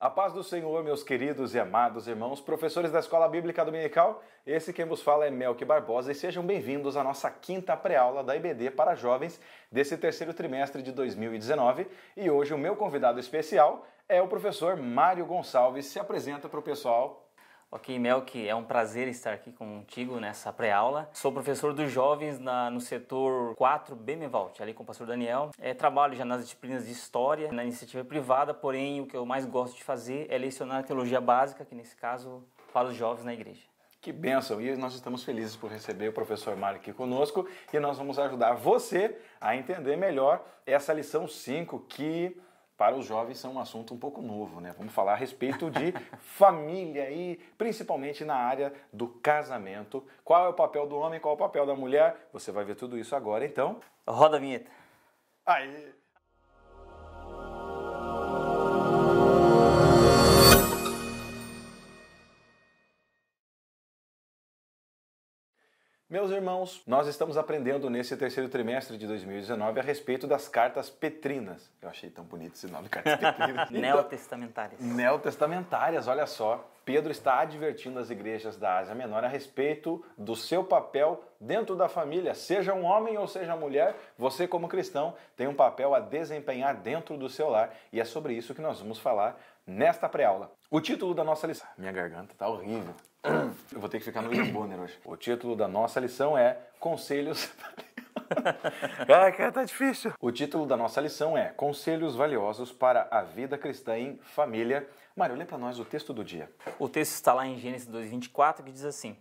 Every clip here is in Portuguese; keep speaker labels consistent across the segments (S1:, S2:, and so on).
S1: A paz do Senhor, meus queridos e amados irmãos, professores da Escola Bíblica Dominical, esse quem vos fala é Melk Barbosa e sejam bem-vindos à nossa quinta pré-aula da IBD para jovens desse terceiro trimestre de 2019. E hoje o meu convidado especial é o professor
S2: Mário Gonçalves. Se apresenta para o pessoal. Ok, Melk, é um prazer estar aqui contigo nessa pré-aula. Sou professor dos jovens na, no setor 4 Bemevalt, ali com o pastor Daniel. É, trabalho já nas disciplinas de História, na iniciativa privada, porém o que eu mais gosto de fazer é lecionar a teologia básica, que nesse caso, para os jovens na igreja. Que
S1: bênção! E nós estamos felizes por receber o professor Mário aqui conosco e nós vamos ajudar você a entender melhor essa lição 5 que para os jovens são um assunto um pouco novo, né? Vamos falar a respeito de família e principalmente na área do casamento. Qual é o papel do homem, qual é o papel da mulher? Você vai ver tudo isso agora, então. Roda a vinheta. Aí. Meus irmãos, nós estamos aprendendo nesse terceiro trimestre de 2019 a respeito das cartas petrinas. Eu achei tão bonito esse nome, cartas petrinas. então, neotestamentárias. Neotestamentárias, olha só. Pedro está advertindo as igrejas da Ásia Menor a respeito do seu papel dentro da família. Seja um homem ou seja mulher, você, como cristão, tem um papel a desempenhar dentro do seu lar. E é sobre isso que nós vamos falar nesta pré-aula. O título da nossa lição. Minha garganta tá horrível. Eu vou ter que ficar no William Bonner hoje. O título da nossa lição é Conselhos. Ai, cara, tá difícil. O título da nossa lição é Conselhos Valiosos para a Vida Cristã em Família.
S2: Mário, lê para nós o texto do dia. O texto está lá em Gênesis 2,24 que diz assim: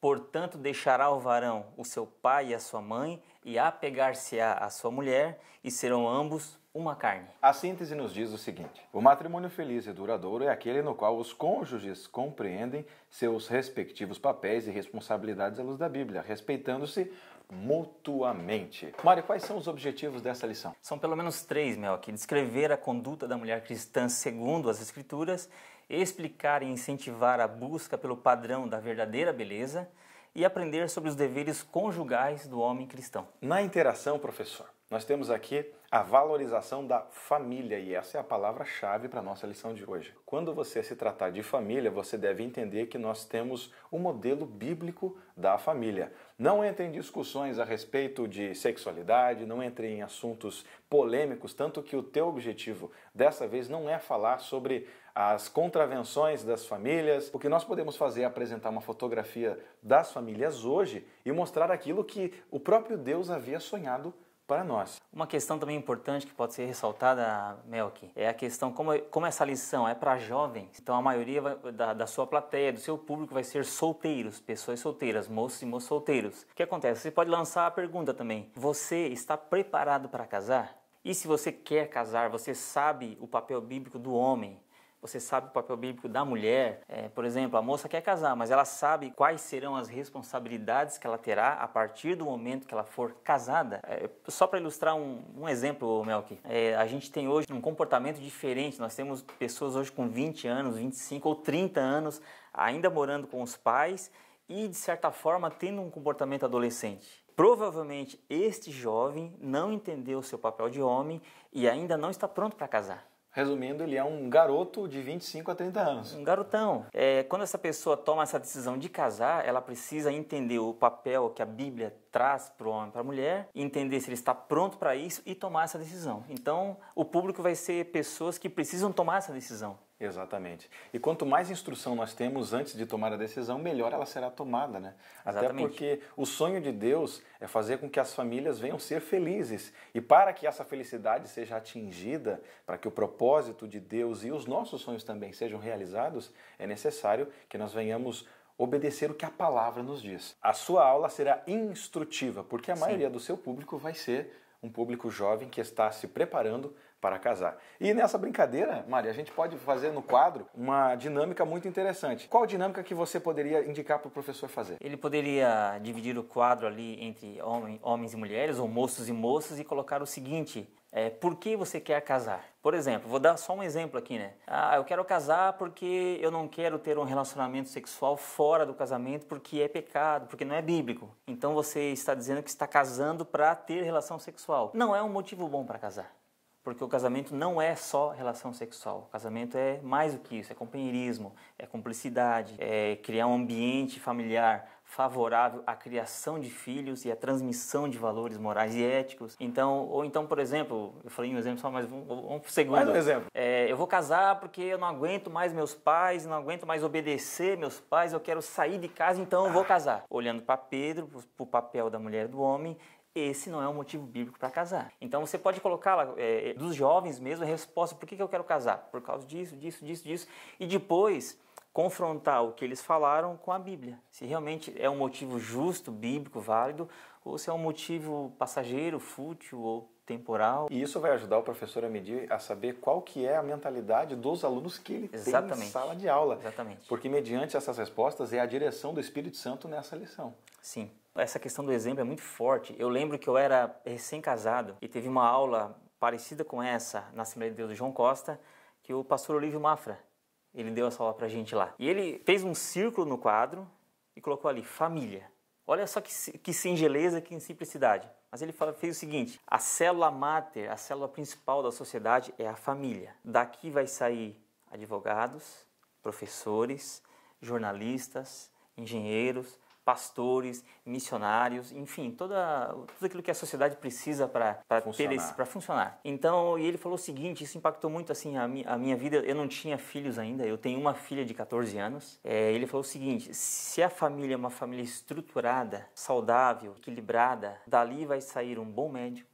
S2: Portanto, deixará o varão o seu pai e a sua mãe, e apegar-se-á à sua mulher, e serão ambos uma carne. A síntese nos diz o seguinte: o matrimônio feliz
S1: e duradouro é aquele no qual os cônjuges compreendem seus respectivos papéis e responsabilidades à luz da Bíblia, respeitando-se mutuamente. Mário, quais são os
S2: objetivos dessa lição? São pelo menos três, Mel, aqui. Descrever a conduta da mulher cristã segundo as Escrituras, explicar e incentivar a busca pelo padrão da verdadeira beleza, e aprender sobre os deveres conjugais do homem cristão. Na interação, professor,
S1: nós temos aqui a valorização da família e essa é a palavra-chave para a nossa lição de hoje. Quando você se tratar de família, você deve entender que nós temos o um modelo bíblico da família. Não entre em discussões a respeito de sexualidade, não entre em assuntos polêmicos, tanto que o teu objetivo dessa vez não é falar sobre as contravenções das famílias. O que nós podemos fazer é apresentar uma fotografia das famílias hoje e mostrar aquilo que o próprio Deus havia sonhado para nós.
S2: Uma questão também importante que pode ser ressaltada, Melk, é a questão como, como essa lição é para jovens. Então a maioria vai, da, da, sua plateia, do seu público, vai ser solteiros, pessoas solteiras, moços e moças solteiros. O que acontece? Você pode lançar a pergunta também: você está preparado para casar? E se você quer casar, você sabe o papel bíblico do homem, você sabe o papel bíblico da mulher. É, por exemplo, a moça quer casar, mas ela sabe quais serão as responsabilidades que ela terá a partir do momento que ela for casada. É, só para ilustrar um, um, exemplo, Melk, é, a gente tem hoje um comportamento diferente. Nós temos pessoas hoje com 20 anos, 25 ou 30 anos ainda morando com os pais e, de certa forma, tendo um comportamento adolescente. Provavelmente este jovem não entendeu o seu papel de homem e ainda não está pronto para casar. Resumindo, ele é um garoto de 25 a 30 anos. Um garotão. É, quando essa pessoa toma essa decisão de casar, ela precisa entender o papel que a Bíblia traz para o homem e para a mulher, entender se ele está pronto para isso e tomar essa decisão. Então, o público vai ser pessoas que precisam tomar essa decisão.
S1: Exatamente. E quanto mais instrução nós temos antes de tomar a decisão, melhor ela será tomada, né? Exatamente. Até porque o sonho de Deus é fazer com que as famílias venham ser felizes. E para que essa felicidade seja atingida, para que o propósito propósito de Deus e os nossos sonhos também sejam realizados, é necessário que nós venhamos obedecer o que a palavra nos diz. A sua aula será instrutiva, porque a Sim. maioria do seu público vai ser um público jovem que está se preparando para casar. E nessa brincadeira, Maria, a gente pode fazer no quadro uma dinâmica muito interessante. Qual dinâmica que você poderia indicar para o professor fazer?
S2: Ele poderia dividir o quadro ali entre homem, homens e mulheres, ou moços e moças, e colocar o seguinte: é, por que você quer casar? Por exemplo, vou dar só um exemplo aqui, né? Ah, eu quero casar porque eu não quero ter um relacionamento sexual fora do casamento porque é pecado, porque não é bíblico. Então você está dizendo que está casando para ter relação sexual. Não é um motivo bom para casar porque o casamento não é só relação sexual. O casamento é mais do que isso, é companheirismo, é cumplicidade, é criar um ambiente familiar favorável à criação de filhos e à transmissão de valores morais e éticos. Então, ou então, por exemplo, eu falei um exemplo só, mas vamos, vamos segundo. Mais um exemplo. É, eu vou casar porque eu não aguento mais meus pais, não aguento mais obedecer meus pais, eu quero sair de casa, então eu vou ah. casar. Olhando para Pedro, para o papel da mulher e do homem, esse não é um motivo bíblico para casar. Então você pode colocá-la, é, dos jovens mesmo, a resposta: por que, que eu quero casar? Por causa disso, disso, disso, disso. E depois confrontar o que eles falaram com a Bíblia. Se realmente é um motivo justo, bíblico, válido, ou se é um motivo passageiro, fútil ou temporal. E isso vai ajudar o professor a medir, a saber qual que é a mentalidade dos alunos que
S1: ele Exatamente. tem na
S2: sala de aula. Exatamente. Porque mediante essas respostas é a direção do Espírito Santo nessa lição. Sim essa questão do exemplo é muito forte. Eu lembro que eu era recém-casado e teve uma aula parecida com essa na Assembleia de Deus do João Costa que o pastor Olívio Mafra ele deu essa aula pra gente lá. E ele fez um círculo no quadro e colocou ali família. Olha só que, que singeleza, que simplicidade. Mas ele fala, fez o seguinte: a célula máter, a célula principal da sociedade é a família. Daqui vai sair advogados, professores, jornalistas, engenheiros, pastores, missionários, enfim, toda, tudo aquilo que a sociedade precisa para funcionar. funcionar. Então, e ele falou o seguinte, isso impactou muito assim a, mi, a, minha vida, eu não tinha filhos ainda, eu tenho uma filha de 14 anos. É, ele falou o seguinte, se a família é uma família estruturada, saudável, equilibrada, dali vai sair um bom médico,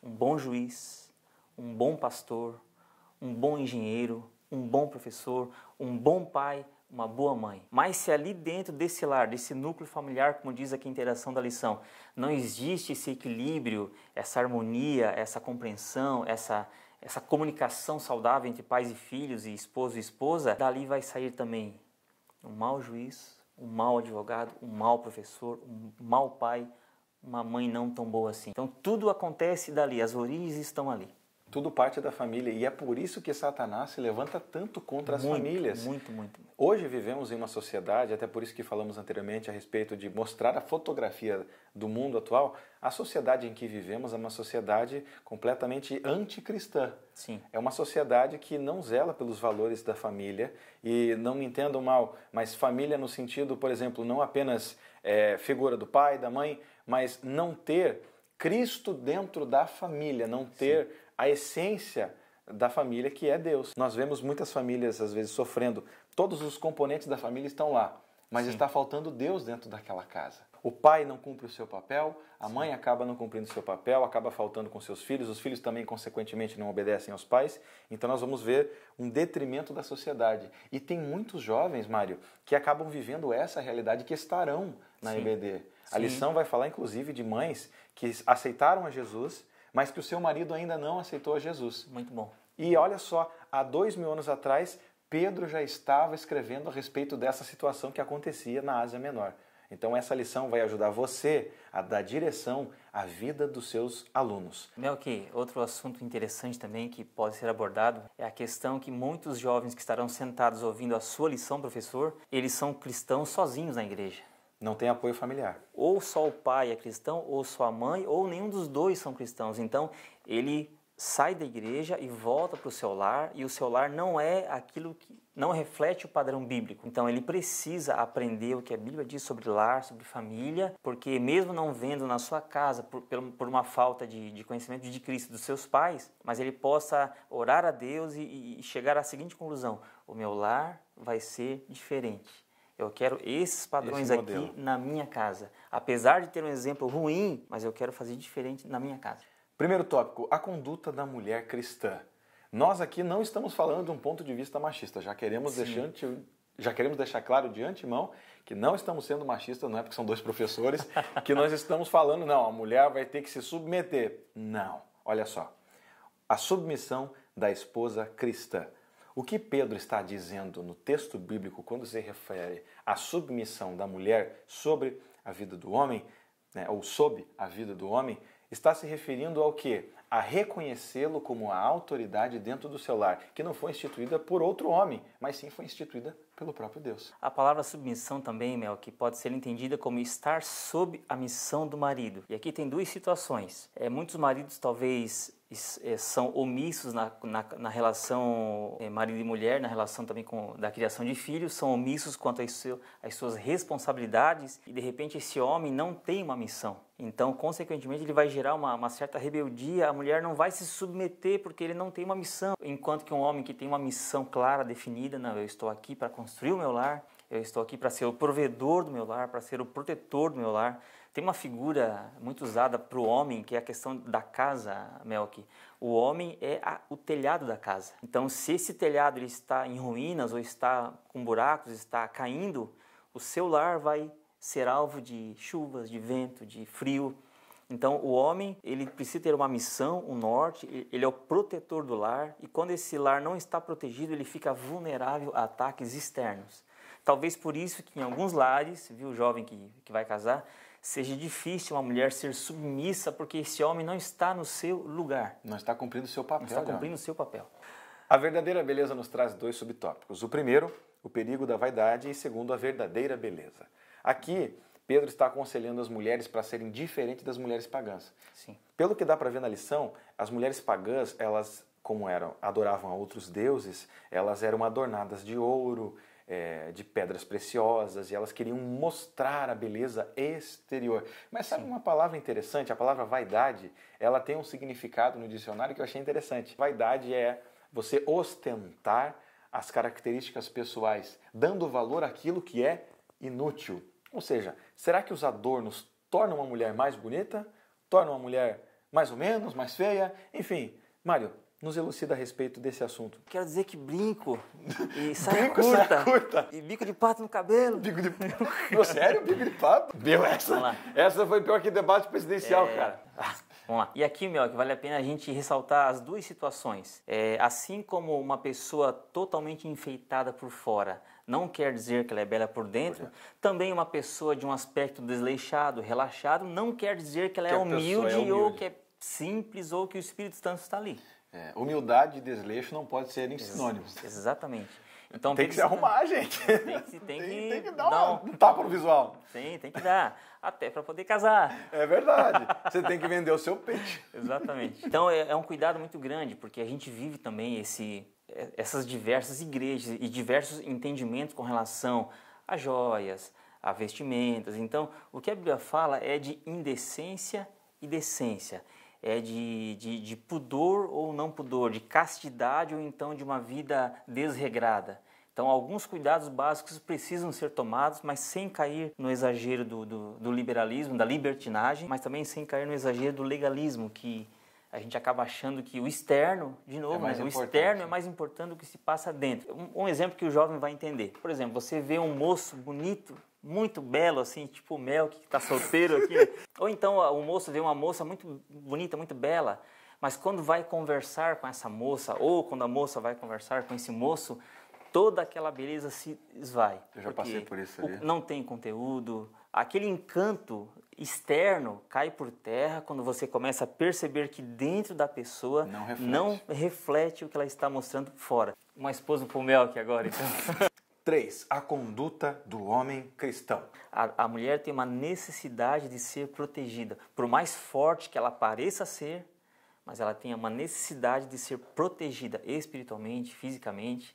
S2: um bom juiz, um bom pastor, um bom engenheiro, um bom professor, um bom pai, uma boa mãe. Mas se ali dentro desse lar, desse núcleo familiar, como diz aqui a interação da lição, não existe esse equilíbrio, essa harmonia, essa compreensão, essa essa comunicação saudável entre pais e filhos e esposo e esposa, dali vai sair também um mau juiz, um mau advogado, um mau professor, um mau pai, uma mãe não tão boa assim. Então tudo acontece dali, as origens estão ali tudo parte da família. E é por isso que Satanás se levanta tanto
S1: contra muito, as famílias. Muito, muito, muito. Hoje vivemos em uma sociedade, até por isso que falamos anteriormente a respeito de mostrar a fotografia do mundo atual. A sociedade em que vivemos é uma sociedade completamente anticristã. Sim. É uma sociedade que não zela pelos valores da família. E não me entendam mal, mas família no sentido, por exemplo, não apenas é, figura do pai, da mãe, mas não ter Cristo dentro da família, não ter Sim a essência da família que é Deus. Nós vemos muitas famílias às vezes sofrendo, todos os componentes da família estão lá, mas Sim. está faltando Deus dentro daquela casa. O pai não cumpre o seu papel, a Sim. mãe acaba não cumprindo o seu papel, acaba faltando com seus filhos, os filhos também, consequentemente, não obedecem aos pais. Então, nós vamos ver um detrimento da sociedade. E tem muitos jovens, Mário, que acabam vivendo essa realidade, que estarão na Sim. EBD. A lição vai falar, inclusive, de mães que aceitaram a Jesus mas que o seu marido ainda não aceitou a Jesus. Muito bom. E olha só, há dois mil anos atrás, Pedro já estava escrevendo a respeito dessa situação que acontecia na Ásia Menor. Então, essa lição vai ajudar você a dar direção à vida dos seus alunos.
S2: Melqui, outro assunto interessante também que pode ser abordado é a questão que muitos jovens que estarão sentados ouvindo a sua lição, professor, eles são cristãos sozinhos na igreja. Não tem apoio familiar. Ou só o pai é cristão, ou só a mãe, ou nenhum dos dois são cristãos. Então, ele sai da igreja e volta para o seu lar, e o seu lar não é aquilo que não reflete o padrão bíblico. Então ele precisa aprender o que a Bíblia diz sobre lar, sobre família, porque mesmo não vendo na sua casa por, por uma falta de, de, conhecimento de Cristo dos seus pais, mas ele possa orar a Deus e, e chegar à seguinte conclusão: o meu lar vai ser diferente. Eu quero esses padrões Esse aqui na minha casa. Apesar de ter um exemplo ruim, mas eu quero fazer diferente na minha casa.
S1: Primeiro tópico, a conduta da mulher cristã. Nós aqui não estamos falando de um ponto de vista machista, já queremos, deixar, já queremos deixar claro de antemão que não estamos sendo machistas, não é porque são dois professores, que nós estamos falando, não, a mulher vai ter que se submeter. Não, olha só, a submissão da esposa cristã. O que Pedro está dizendo no texto bíblico quando se refere à submissão da mulher sobre a vida do homem, né, ou sob a vida do homem, está se referindo ao que? A reconhecê-lo como a autoridade dentro do seu lar, que não foi instituída por outro
S2: homem, mas sim foi instituída pelo próprio Deus. A palavra submissão também, Mel, que pode ser entendida como estar sob a missão do marido. E aqui tem duas situações. É, muitos maridos talvez é, são omissos na, na, na relação é, marido e mulher, na relação também com, da criação de filhos, são omissos quanto às, às suas responsabilidades e de repente esse homem não tem uma missão. Então, consequentemente, ele vai gerar uma, uma, certa rebeldia, a mulher não vai se submeter porque ele não tem uma missão. Enquanto que um homem que tem uma missão clara, definida, não, eu estou aqui para construir o meu lar, eu estou aqui para ser o provedor do meu lar, para ser o protetor do meu lar. Tem uma figura muito usada para o homem, que é a questão da casa, Melk. O homem é a, o telhado da casa. Então, se esse telhado ele está em ruínas ou está com buracos, está caindo, o seu lar vai ser alvo de chuvas, de vento, de frio. Então, o homem, ele precisa ter uma missão, um norte, ele é o protetor do lar, e quando esse lar não está protegido, ele fica vulnerável a ataques externos. Talvez por isso que em alguns lares, viu, jovem que, que vai casar, seja difícil uma mulher ser submissa porque esse homem não está no seu lugar. Não está cumprindo o seu papel. Não está cumprindo o seu papel.
S1: A verdadeira beleza nos traz dois subtópicos. O primeiro, o perigo da vaidade, e segundo, a verdadeira beleza. Aqui Pedro está aconselhando as mulheres para serem diferentes das mulheres pagãs. Sim. Pelo que dá para ver na lição, as mulheres pagãs, elas, como eram, adoravam a outros deuses, elas eram adornadas de ouro, é, de pedras preciosas, e elas queriam mostrar a beleza exterior. Mas sabe Sim. uma palavra interessante? A palavra vaidade, ela tem um significado no dicionário que eu achei interessante. Vaidade é você ostentar as características pessoais, dando valor àquilo que é inútil. Ou seja, será que os adornos tornam uma mulher mais bonita? Tornam uma mulher mais ou menos, mais feia? Enfim, Mário, nos elucida a respeito desse assunto. Quero dizer que brinco
S2: e saia brinco, curta, saia curta e bico de pato no cabelo. Bico de pato? Sério? Bico de pato? Deu essa?
S1: Essa foi pior que debate presidencial, é... cara.
S2: Vamos lá. E aqui, meu, que vale a pena a gente ressaltar as duas situações. É, assim como uma pessoa totalmente enfeitada por fora não quer dizer que ela é bela por dentro, por também uma pessoa de um aspecto desleixado, relaxado, não quer dizer que ela que é, humilde, é humilde ou que é simples ou que o Espírito Santo está ali. É, humildade e desleixo não podem serem sinônimos. Ex exatamente. Então tem, tem que, que, se arrumar, gente. Tem, que, tem que, tem que dar, dar um, um tapa no visual. Sim, tem que dar. Até para poder casar. É verdade. Você tem que vender o seu peixe. Exatamente. Então é, é um cuidado muito grande, porque a gente vive também esse, é, essas diversas igrejas e diversos entendimentos com relação a joias, a vestimentas. Então, o que a Bíblia fala é de indecência e decência, é de, de, de, pudor ou não pudor, de castidade ou então de uma vida desregrada. Então, alguns cuidados básicos precisam ser tomados, mas sem cair no exagero do, do, do liberalismo, da libertinagem, mas também sem cair no exagero do legalismo, que a gente acaba achando que o externo, de novo, é né, o externo é mais importante do que se passa dentro. Um, um, exemplo que o jovem vai entender. Por exemplo, você vê um moço bonito, muito belo, assim, tipo o Mel, que está solteiro aqui. Né? Ou então ah, o moço vê uma moça muito bonita, muito bela, mas quando vai conversar com essa moça, ou quando a moça vai conversar com esse moço, toda aquela beleza se esvai. Eu já passei por isso ali. Não tem conteúdo, aquele encanto externo cai por terra quando você começa a perceber que dentro da pessoa não reflete, não reflete o que ela está mostrando fora. Uma esposa pro mel aqui agora, então. 3. A conduta do homem cristão. A, a, mulher tem uma necessidade de ser protegida. Por mais forte que ela pareça ser, mas ela tem uma necessidade de ser protegida espiritualmente, fisicamente.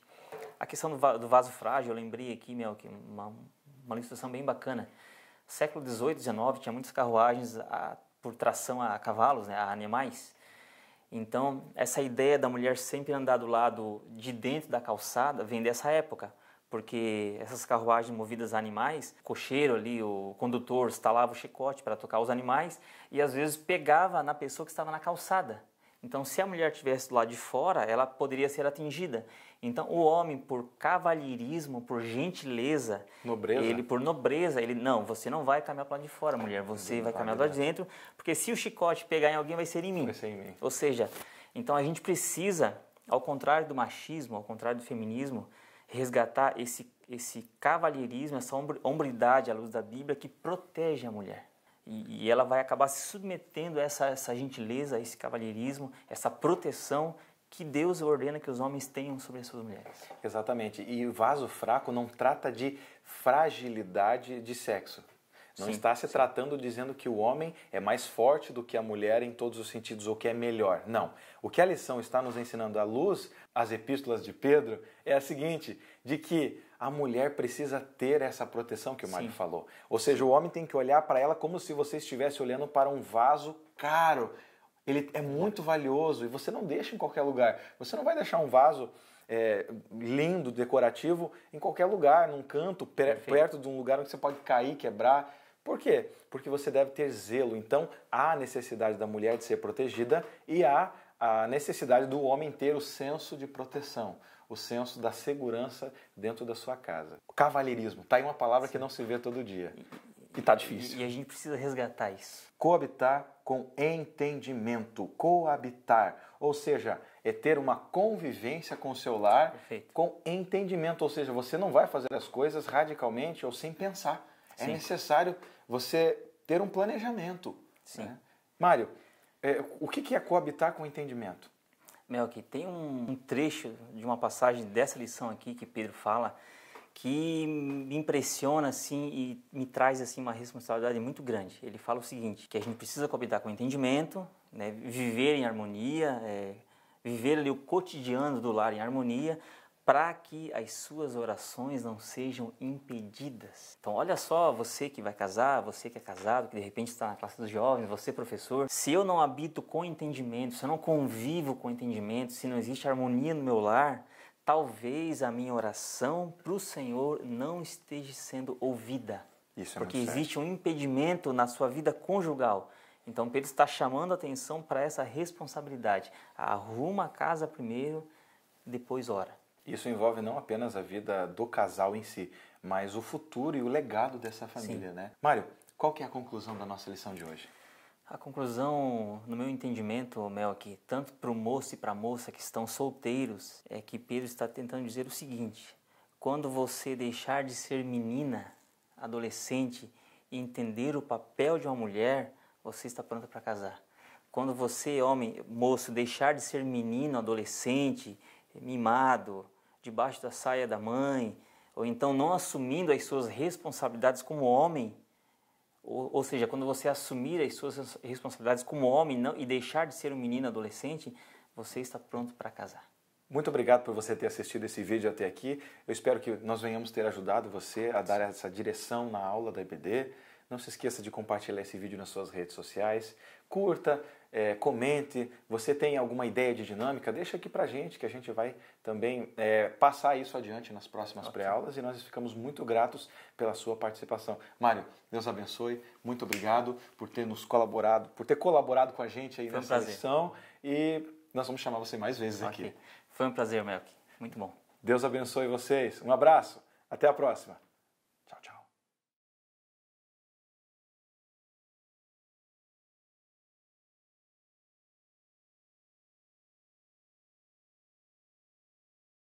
S2: A questão do, vaso frágil, eu lembrei aqui, meu, que uma, uma ilustração bem bacana. Século XVIII, XIX, tinha muitas carruagens a, por tração a, cavalos, né, a animais. Então, essa ideia da mulher sempre andar do lado de dentro da calçada vem dessa época, porque essas carruagens movidas a animais, o cocheiro ali, o condutor, estalava o chicote para tocar os animais e às vezes pegava na pessoa que estava na calçada. Então, se a mulher tivesse do lado de fora, ela poderia ser atingida. Então, o homem, por cavalheirismo, por gentileza, nobreza. ele por nobreza, ele não, você não vai caminhar para lado de fora, mulher, você vai caminhar do lado de dentro, porque se o chicote pegar em alguém, vai ser em mim. Vai ser em mim. Ou seja, então a gente precisa, ao contrário do machismo, ao contrário do feminismo, resgatar esse esse cavalheirismo, essa hombridade à luz da Bíblia que protege a mulher. E, e ela vai acabar se submetendo a essa, essa gentileza, a esse cavalheirismo, essa proteção que Deus ordena que os homens tenham sobre as suas mulheres. Exatamente.
S1: E o vaso fraco não trata de fragilidade de sexo. Não sim, está se sim. tratando dizendo que o homem é mais forte do que a mulher em todos os sentidos ou que é melhor. Não. O que a lição está nos ensinando à luz, as epístolas de Pedro, é a seguinte: de que a mulher precisa ter essa proteção que o Mário falou. Ou seja, o homem tem que olhar para ela como se você estivesse olhando para um vaso caro. Ele é muito valioso e você não deixa em qualquer lugar. Você não vai deixar um vaso é, lindo, decorativo, em qualquer lugar, num canto, per Perfeito. perto de um lugar onde você pode cair, quebrar. Por quê? Porque você deve ter zelo. Então, há a necessidade da mulher de ser protegida e há a necessidade do homem ter o senso de proteção, o senso da segurança dentro da sua casa. Cavaleirismo. cavalheirismo, tá aí uma palavra Sim. que não se vê todo dia. E está difícil. E, e a gente precisa resgatar isso. Coabitar com entendimento. Coabitar, ou seja, é ter uma convivência com o seu lar Perfeito. com entendimento, ou seja, você não vai fazer as coisas radicalmente ou sem pensar. É Sim. É necessário você ter um planejamento. Sim. Né? Mário, é, o que é coabitar
S2: com o entendimento? que tem um, um trecho de uma passagem dessa lição aqui que Pedro fala que me impressiona assim e me traz assim uma responsabilidade muito grande. Ele fala o seguinte, que a gente precisa coabitar com o entendimento, né, viver em harmonia, é, viver ali o cotidiano do lar em harmonia, para que as suas orações não sejam impedidas. Então, olha só, você que vai casar, você que é casado, que de repente está na classe dos jovens, você professor, se eu não habito com entendimento, se eu não convivo com entendimento, se não existe harmonia no meu lar, talvez a minha oração para o Senhor não esteja sendo ouvida. Isso é porque existe certo. um impedimento na sua vida conjugal. Então, Pedro está chamando a atenção para essa responsabilidade. Arruma a casa primeiro, depois ora. Isso envolve não
S1: apenas a vida do casal em si, mas o futuro e o legado dessa família, Sim. né? Mário,
S2: qual que é a conclusão da nossa lição de hoje? A conclusão, no meu entendimento, Mel, que tanto para o moço e para a moça que estão solteiros, é que Pedro está tentando dizer o seguinte: quando você deixar de ser menina, adolescente e entender o papel de uma mulher, você está pronta para casar. Quando você, homem, moço, deixar de ser menino, adolescente mimado, debaixo da saia da mãe, ou então não assumindo as suas responsabilidades como homem. Ou, ou seja, quando você assumir as suas responsabilidades como homem não, e deixar de ser um menino adolescente, você está pronto para casar.
S1: Muito obrigado por você ter assistido esse vídeo até aqui. Eu espero que nós venhamos ter ajudado você a dar essa direção na aula da IBD. Não se esqueça de compartilhar esse vídeo nas suas redes sociais. Curta, é, comente. Você tem alguma ideia de dinâmica? Deixa aqui para gente, que a gente vai também é, passar isso adiante nas próximas pré-aulas e nós ficamos muito gratos pela sua participação. Mário, Deus abençoe. Muito obrigado por ter nos colaborado, por ter colaborado com a gente aí Foi nessa um lição e nós vamos chamar você mais vezes okay. aqui. Foi um prazer, Melk. Muito bom. Deus abençoe vocês. Um abraço. Até a próxima.